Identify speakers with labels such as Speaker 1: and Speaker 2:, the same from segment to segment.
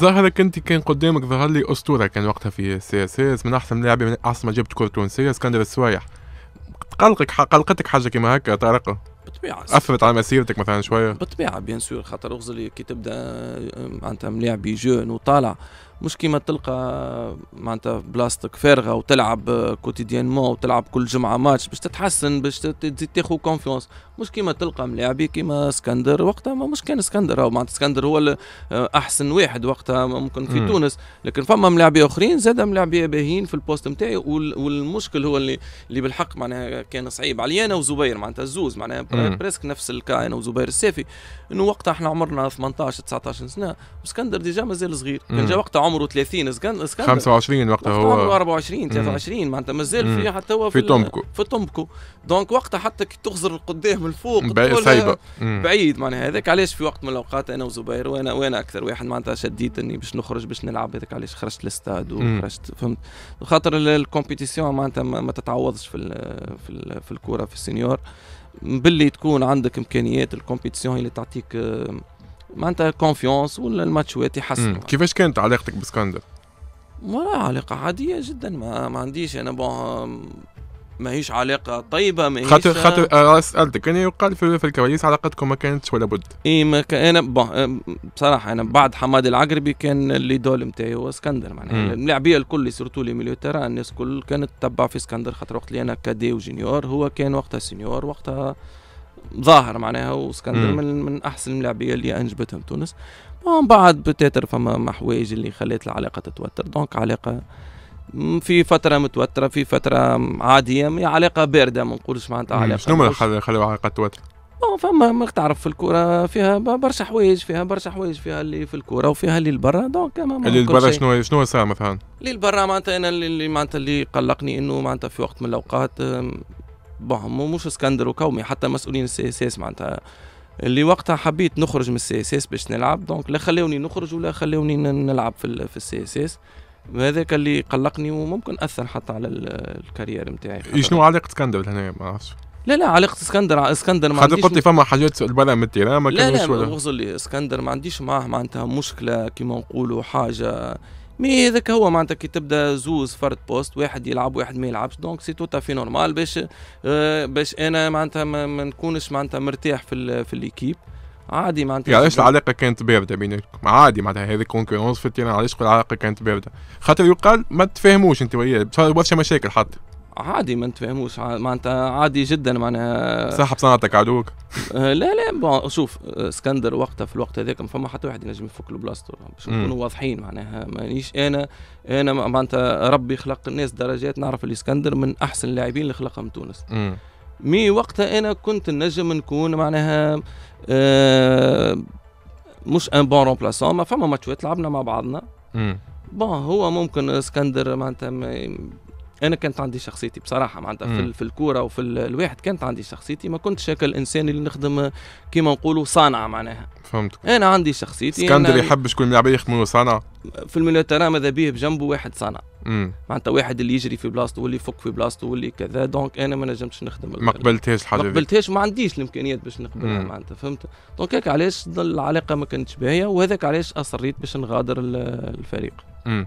Speaker 1: ظهرك انت كان قدامك ظهر لي اسطوره كان وقتها في سي اس اس من احسن لاعبين من احسن ما جبت كره تونسيه اسكندر السوايح قلقك قلقتك حاجه كيما هكا طارق بالطبيعه اثرت على مسيرتك مثلا شويه
Speaker 2: بالطبيعه بيان سور خاطر اغزلي كي تبدا معناتها ملاعبي جون وطالع مش كيما تلقى معناتها بلاصتك فارغه وتلعب كوتيديانمون وتلعب كل جمعه ماتش باش تتحسن باش تزيد تاخذ كونفونس مش كيما تلقى ملاعبي كيما اسكندر وقتها ما مش كان اسكندر هو معناتها اسكندر هو احسن واحد وقتها ممكن في م. تونس لكن فما ملاعبي اخرين زاد ملاعبي باهيين في البوست نتاعي والمشكل هو اللي اللي بالحق معناها كان صعيب علي انا وزبير معناتها الزوز معناها بريسك نفس الكا انا وزبير السافي انه وقتها احنا عمرنا 18 19 سنه واسكندر ديجا مازال صغير كان جا وقتها عمره 30 اسكندر 25 وقتها هو عمره 24 23 معناتها مازال في حتى هو في تومبكو في تومبكو دونك وقتها حتى كي تخزر القدام الفوق سايبه بعيد معناها هذاك علاش في وقت من الاوقات انا وزبير وانا وانا اكثر واحد معناتها شديت اني باش نخرج باش نلعب هذاك علاش خرجت للستاد وخرجت فهمت خاطر الكومبيتيسيون معناتها ما تتعوضش في الـ في, الـ في الكوره في السينيور باللي تكون عندك امكانيات الكومبيتيسيون اللي تعطيك آه، معناتها كونفيونس ولا الماتشوات يحسنوا
Speaker 1: كيفاش كانت علاقتك باسكندر؟
Speaker 2: ولا علاقة عادية جدا ما, ما عنديش أنا بون ماهيش علاقة طيبة ماهيش خاطر خاطر
Speaker 1: أه سألتك أنا يقال في, في الكواليس علاقتكم ما كانتش ولا بد إي ما كان أنا بون آه، بصراحة أنا بعد حمادي العقربي
Speaker 2: كان اللي دول نتاعي هو اسكندر معناها اللاعبية الكل سيرتو لي ميليو تيرا الناس الكل كانت تتبع في اسكندر خاطر وقت اللي أنا كادي وجينيور هو كان وقتها سينيور وقتها ظاهر معناها واسكندر من, من احسن الملاعبيه اللي انجبتهم تونس ومن بعد بتاتر فما حوايج اللي خلات العلاقه تتوتر دونك علاقه في فتره متوتره في فتره عاديه علاقه بارده ما نقولش معناتها علاقه شنو
Speaker 1: خلوا علاقه تتوتر؟
Speaker 2: فما ما تعرف في الكرة فيها برشا حوايج فيها برشا حوايج فيها اللي في الكرة وفيها
Speaker 1: اللي لبرا دونك اللي لبرا شنو شنو صار مثلا؟
Speaker 2: اللي لبرا معناتها انا اللي معناتها اللي قلقني انه معناتها في وقت من الاوقات بون مش اسكندر وكومي حتى مسؤولين السي اس اس معناتها اللي وقتها حبيت نخرج من السي اس اس باش نلعب دونك لا خلوني نخرج ولا خلوني نلعب في في السي اس اس هذاك اللي قلقني وممكن اثر حتى على الكارير نتاعي
Speaker 1: شنو علاقه اسكندر هنا ما عرفتش
Speaker 2: لا لا علاقة اسكندر اسكندر ما عنديش قلت لي فما
Speaker 1: حاجات برا من التيران ما كانوش
Speaker 2: لا لا اسكندر ما عنديش معاه معناتها مشكلة كيما نقولوا حاجة مي هذاك هو معناتها كي تبدا زوز فرد بوست واحد يلعب واحد ما يلعبش دونك سي توتا في نورمال باش آه، باش انا معناتها ما, نكونش معناتها مرتاح في في ليكيب عادي معناتها يعني علاش العلاقه
Speaker 1: كانت بارده بينكم عادي معناتها هذه كونكورونس في التيران علاش العلاقه كانت بارده خاطر يقال ما تفاهموش انت وياه برشا مشاكل حتى
Speaker 2: عادي ما انت ما معناتها عادي جدا معناها صاحب صنعتك عدوك آه، لا لا بون شوف آه، اسكندر وقتها في الوقت هذاك ما فما حتى واحد ينجم يفك له بلاصتو باش نكونوا واضحين معناها مانيش انا انا معناتها ربي خلق الناس درجات نعرف اللي اسكندر من احسن اللاعبين اللي خلقهم تونس مي وقتها انا كنت نجم نكون معناها آه مش ان بون رومبلاسون ما فما ماتشات لعبنا مع بعضنا بون هو ممكن اسكندر معناتها انا كانت عندي شخصيتي بصراحه معناتها في, في الكوره وفي الواحد كانت عندي شخصيتي ما كنتش هكا الانسان اللي نخدم كيما نقولوا صانع معناها فهمتك انا عندي شخصيتي اسكندر يحب
Speaker 1: شكون يلعب العباد يخدموا صانع
Speaker 2: في الميليتارا ماذا بيه بجنبه واحد صانع معناتها واحد اللي يجري في بلاصته واللي يفك في بلاصته واللي كذا دونك انا ما نجمتش نخدم ما قبلتهاش الحاجه ما قبلتهاش ما عنديش الامكانيات باش نقبلها معناتها فهمت دونك هيك علاش العلاقه ما كانتش باهيه وهذاك علاش اصريت باش نغادر
Speaker 1: الفريق امم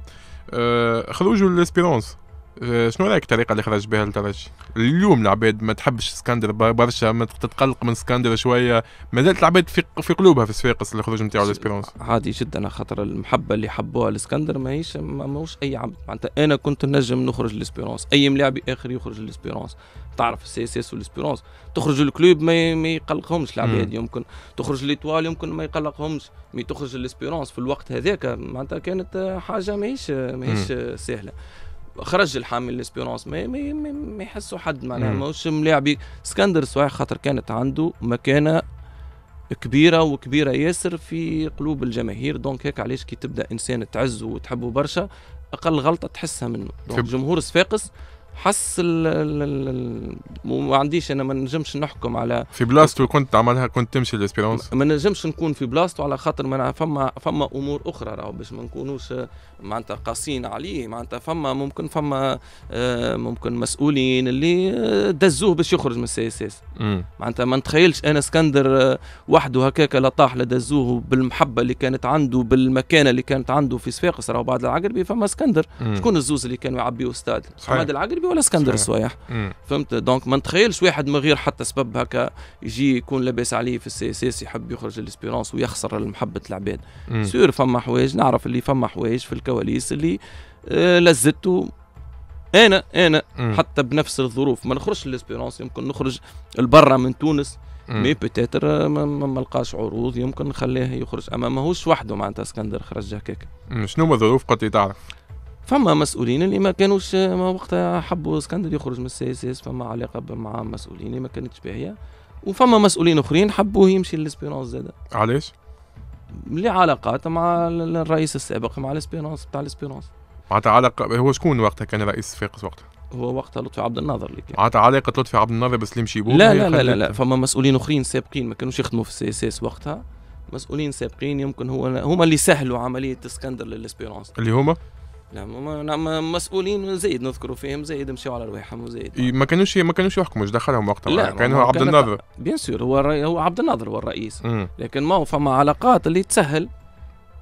Speaker 1: أه خلوجوا للاسبيرونس آه، شنو رايك الطريقه اللي خرج بها الترجي اليوم العباد ما تحبش اسكندر برشا ما تتقلق من اسكندر شويه ما زالت العباد في, في قلوبها في صفاقس الخروج نتاعو الاسبيرونس عادي جدا خاطر المحبه
Speaker 2: اللي حبوها لاسكندر ماهيش ماهوش اي عبد معناتها انا كنت نجم نخرج للاسبيرونس اي ملاعب اخر يخرج للاسبيرونس تعرف السي اس اس والاسبيرونس تخرج الكلوب ما, يقلقهمش العباد يمكن تخرج ليتوال يمكن ما يقلقهمش مي تخرج للاسبيرونس في الوقت هذاك معناتها كانت حاجه ماهيش ماهيش سهله خرج الحامل الاسبيرونس ما ما ما يحسوا حد معناها ماهوش ملاعبي اسكندر صحيح خاطر كانت عنده مكانه كبيره وكبيره ياسر في قلوب الجماهير دونك هيك علاش كي تبدا انسان تعزه وتحبه برشا اقل غلطه تحسها منه دونك جمهور صفاقس حس ال ال ال ما عنديش انا ما نجمش نحكم على
Speaker 1: في بلاصتو كنت عملها كنت تمشي لاسبيرونس
Speaker 2: ما نجمش نكون في بلاصتو على خاطر ما فما فما امور اخرى راهو باش ما نكونوش معناتها قاسيين عليه معناتها فما ممكن فما آه، ممكن مسؤولين اللي دزوه باش يخرج من السي اس اس معناتها ما نتخيلش انا اسكندر آه، وحده هكاك لا لا لدزوه بالمحبه اللي كانت عنده بالمكانه اللي كانت عنده في صفاقس راهو بعد العقربي فما اسكندر شكون الزوز اللي كانوا يعبيوا استاد صحيح العقربي الحلبي ولا اسكندر السوايح فهمت دونك ما نتخيلش واحد من غير حتى سبب هكا يجي يكون لاباس عليه في السي اس اس يحب يخرج الاسبيرونس ويخسر محبه العباد سور فما حوايج نعرف اللي فما حوايج في الكواليس اللي آه لزته انا انا مم. حتى بنفس الظروف ما نخرجش ليسبيرونس يمكن نخرج لبرا من تونس مي بوتيتر آه، ما, ما لقاش عروض يمكن نخليه يخرج اما ماهوش وحده معناتها اسكندر خرج هكاك
Speaker 1: شنو هما الظروف قد إيه تعرف
Speaker 2: فما مسؤولين اللي ما كانوش ما وقتها حبوا اسكندر يخرج من السي اس اس فما علاقه مع مسؤولين اللي ما كانتش باهيه وفما مسؤولين اخرين حبوه يمشي للاسبيرونس زاده علاش؟ لعلاقات مع الرئيس السابق مع الاسبيرونس بتاع الاسبيرونس
Speaker 1: معناتها علاقه هو شكون وقتها كان رئيس فاقس وقتها؟
Speaker 2: هو وقتها لطفي عبد الناظر اللي
Speaker 1: كان معناتها علاقه لطفي عبد الناظر بسليم شيبوب لا لا, لا لا لا فما مسؤولين اخرين سابقين ما
Speaker 2: كانوش يخدموا في السي اس اس وقتها
Speaker 1: مسؤولين سابقين يمكن هو
Speaker 2: هما اللي سهلوا عمليه اسكندر للاسبيرونس اللي هما نعم مسؤولين زايد نذكروا فيهم زايد مشاو على رواحهم وزايد
Speaker 1: ما كانوش ما كانوش يحكموا دخلهم وقتها لا يعني كان هو عبد الناظر بيان سور هو هو عبد
Speaker 2: الناظر هو الرئيس مم. لكن ما هو فما علاقات اللي تسهل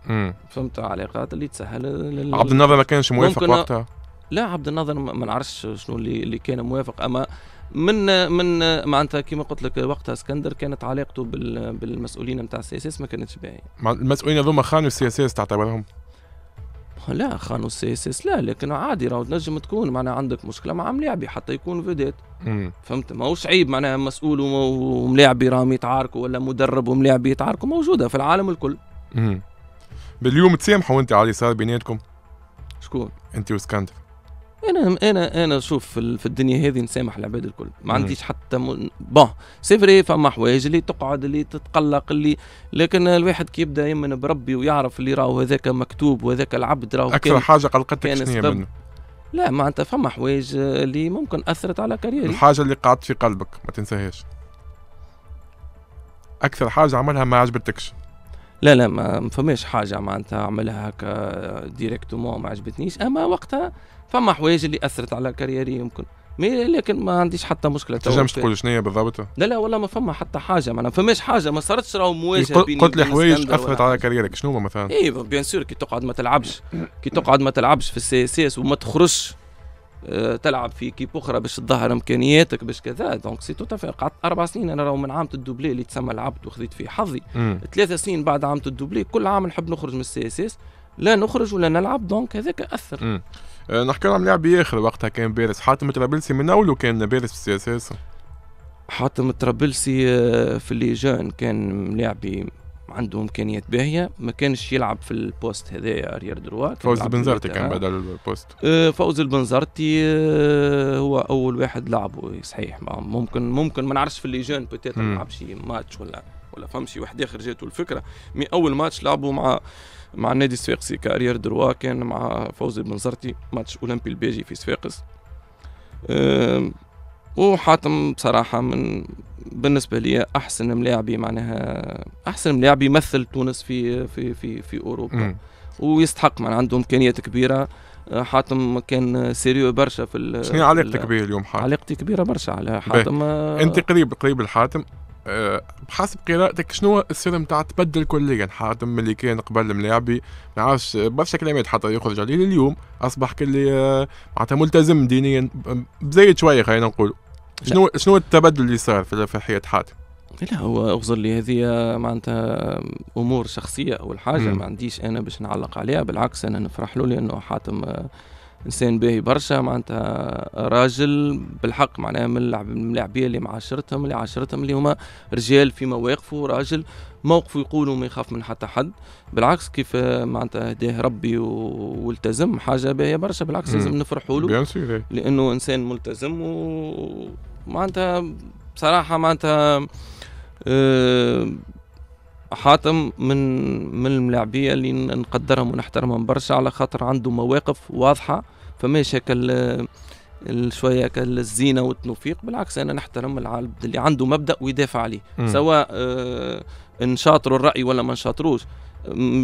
Speaker 2: مم. فهمت علاقات اللي تسهل لل... عبد الناظر ما كانش موافق وقتها لا عبد الناظر ما نعرفش شنو اللي اللي كان موافق اما من من معناتها كما قلت لك وقتها اسكندر كانت علاقته بالمسؤولين نتاع السي اس اس ما كانتش باهيه
Speaker 1: المسؤولين هذوما خانوا السي اس اس تعتبرهم لا خانو سي اس اس
Speaker 2: لا لكن عادي راه تنجم تكون معناها عندك مشكله مع ملاعبي حتى يكون فيديت فهمت ماهوش عيب معناها مسؤول وملاعبي راهم يتعاركوا ولا مدرب وملاعبي يتعاركوا موجوده في العالم الكل
Speaker 1: مم. باليوم تسامحوا انت على اللي صار بيناتكم شكون انت وسكندر
Speaker 2: انا انا انا شوف في الدنيا هذه نسامح العباد الكل ما عنديش حتى م... بون سي فري فما حوايج اللي تقعد اللي تتقلق اللي لكن الواحد كي يبدا يمن بربي ويعرف اللي راهو هذاك مكتوب وهذاك العبد راهو اكثر كان... حاجه قلقتك شنو منه؟ لا معناتها فما حوايج اللي ممكن اثرت على كاريري الحاجه
Speaker 1: اللي قعدت في قلبك ما تنساهاش اكثر حاجه عملها ما عجبتكش لا لا ما فماش حاجه معناتها عملها
Speaker 2: هكا ديريكتومون ما عجبتنيش اما وقتها فما حوايج اللي اثرت على كاريري يمكن مي لكن ما عنديش حتى مشكله ما تنجمش تقول شنو هي بالضبط؟ لا لا والله ما فما حتى حاجه معناها ما فماش حاجه ما صارتش راهو مواجهه قلت لي حوايج اثرت على كاريرك شنو هما مثلا؟ اي بيان سور كي تقعد ما تلعبش كي تقعد ما تلعبش في السي اس اس وما تخرجش أه تلعب في كيب اخرى باش تظهر امكانياتك باش كذا دونك سي توتا قعدت اربع سنين انا راهو من عامة الدوبلي اللي تسمى لعبت وخذيت فيه حظي ثلاثة سنين بعد عامة الدوبلي كل عام نحب نخرج من السي اس اس لا نخرج ولا نلعب دونك هذاك اثر
Speaker 1: أه، نحكي عن لاعب اخر وقتها كان بارز حاتم ترابلسي من اولو كان بارز في اساسا حاتم ترابلسي أه، في الليجان
Speaker 2: كان لاعبي عنده امكانيات باهيه ما كانش يلعب في البوست هذايا اريير دروا أه، فوز البنزرتي كان بدل البوست فوز البنزرتي هو اول واحد لعبه صحيح ممكن ممكن ما نعرفش في الليجان بتاتا ما لعبش ماتش ولا ولا فهم شي واحد اخر جاته الفكره مي اول ماتش لعبه مع مع النادي الصفاقسي كارير دروا كان مع فوزي زرتي ماتش اولمبي البيجي في صفاقس وحاتم بصراحه من بالنسبه لي احسن ملاعبي معناها احسن ملاعبي يمثل تونس في في في في اوروبا م. ويستحق معناها عنده امكانيات كبيره حاتم كان سيريو برشا في شنو علاقتك بيه اليوم
Speaker 1: حاتم؟ علاقتي كبيره برشا على حاتم آه، انت قريب قريب لحاتم بحسب آه، قراءتك شنو السر نتاع تبدل كليا حاتم اللي كان قبل ملاعبي ما عرفش آه، برشا كلمات حتى يخرج عليه اليوم اصبح كلي آه، معناتها ملتزم دينيا بزايد شويه خلينا نقول شنو لا. شنو التبدل اللي صار في حياه حاتم؟ لا هو اغزر
Speaker 2: لي هذه معناتها امور شخصيه اول حاجه ما عنديش انا باش نعلق عليها بالعكس انا نفرح له لانه حاتم انسان باهي برشا معناتها راجل بالحق معناها من اللاعبيه اللي معاشرتهم اللي عاشرتهم اللي هما رجال في مواقفه راجل موقفه يقولوا ما يخاف من حتى حد بالعكس كيف معناتها هداه ربي والتزم حاجه باهيه برشا بالعكس لازم نفرحوا له إيه. لانه انسان ملتزم ومعناتها بصراحه معناتها أه حاتم من من الملاعبيه اللي نقدرهم ونحترمهم برشا على خاطر عنده مواقف واضحه فماش هكا شويه الزينه والتوفيق بالعكس انا نحترم العالم اللي عنده مبدا ويدافع عليه م. سواء آه نشاطروا الراي ولا ما نشاطروش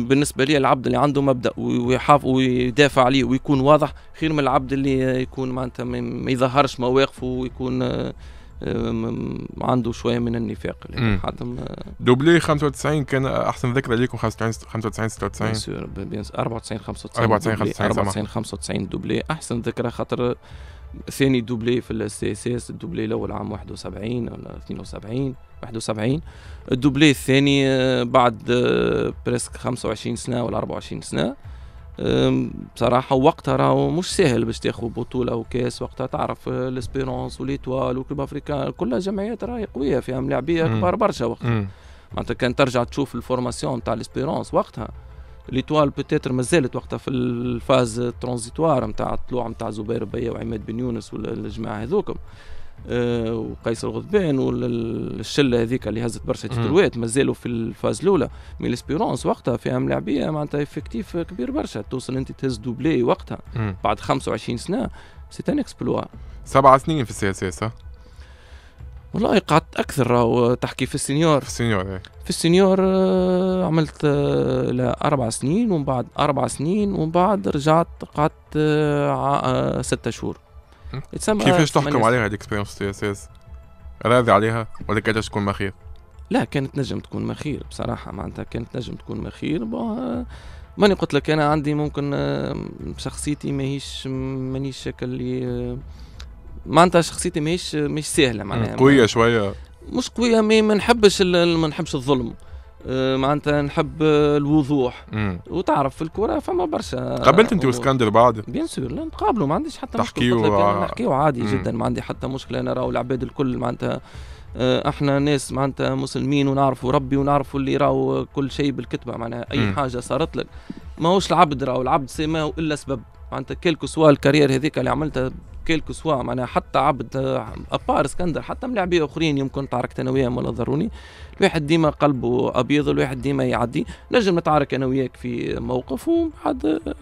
Speaker 2: بالنسبه لي العبد اللي عنده مبدا ويحاف ويدافع عليه ويكون واضح خير من العبد اللي يكون معناتها ما يظهرش مواقفه ويكون آه عنده شويه من النفاق حتى آه،
Speaker 1: دوبلي 95 كان احسن ذكرى ليكم 95 96 بيان بيان 94 95 94 95 94 95 دوبلي
Speaker 2: احسن ذكرى خاطر ثاني دوبلي في السي اس اس الدوبلي الاول عام 71 ولا 72 71 الدوبلي الثاني آه، بعد آه، بريسك 25 سنه ولا 24 سنه بصراحه وقتها راهو مش ساهل باش تاخذ بطوله وكاس وقتها تعرف آه، ليسبيرونس وليتوال وكلوب افريكان كلها جمعيات راهي قويه فيها ملاعبيه كبار برشا وقتها معناتها كان ترجع تشوف الفورماسيون تاع ليسبيرونس وقتها ليتوال بتاتر مازالت وقتها في الفاز الترانزيتوار نتاع الطلوع نتاع زبير بيا وعماد بن يونس والجماعه هذوكم آه، وقيس الغضبان والشله هذيك اللي هزت برشا تيتروات مازالوا في الفاز الاولى مي ليسبيرونس وقتها فيها ملاعبيه معناتها افكتيف كبير برشا توصل انت تهز دوبلي وقتها مم. بعد 25 سنه سي ان اكسبلوا سبع سنين في السي اس اس والله قعدت اكثر راهو تحكي في السينيور في السينيور ايه. في السينيور آه، عملت آه، لاربع سنين ومن بعد اربع سنين ومن بعد رجعت قعدت ستة شهور تسمى كيفاش uh, تحكم عليها
Speaker 1: هذه الاكسبيرينس تي اس اس راضي عليها ولا كانت تكون ما خير
Speaker 2: لا كانت نجم تكون ما خير بصراحة معناتها كانت نجم تكون ما بون ماني قلت لك انا عندي ممكن شخصيتي ماهيش مانيش شكل اللي معناتها شخصيتي ماهيش ماهيش سهلة معناها قوية شوية مش قوية ما نحبش ما نحبش الظلم آه، معناتها نحب آه، الوضوح وتعرف في الكره فما برشا قابلت انت واسكندر بعد بيان سور لا نتقابلوا ما عنديش حتى تحكيو آه. نحكيو عادي جدا ما عندي حتى مشكله انا راهو العباد الكل معناتها احنا ناس معناتها مسلمين ونعرفوا ربي ونعرفوا اللي راهو كل شيء بالكتبه معناها اي م. حاجه صارت لك ماهوش العبد راهو العبد سي ما هو الا سبب معناتها كيلكو سوا الكارير هذيك اللي عملتها كيلكو سوا معناها حتى عبد ابار اسكندر حتى ملاعبيه اخرين يمكن تعاركت انا وياهم ولا ضروني الواحد ديما قلبه ابيض الواحد ديما يعدي نجم نتعارك انا وياك في موقف وبعد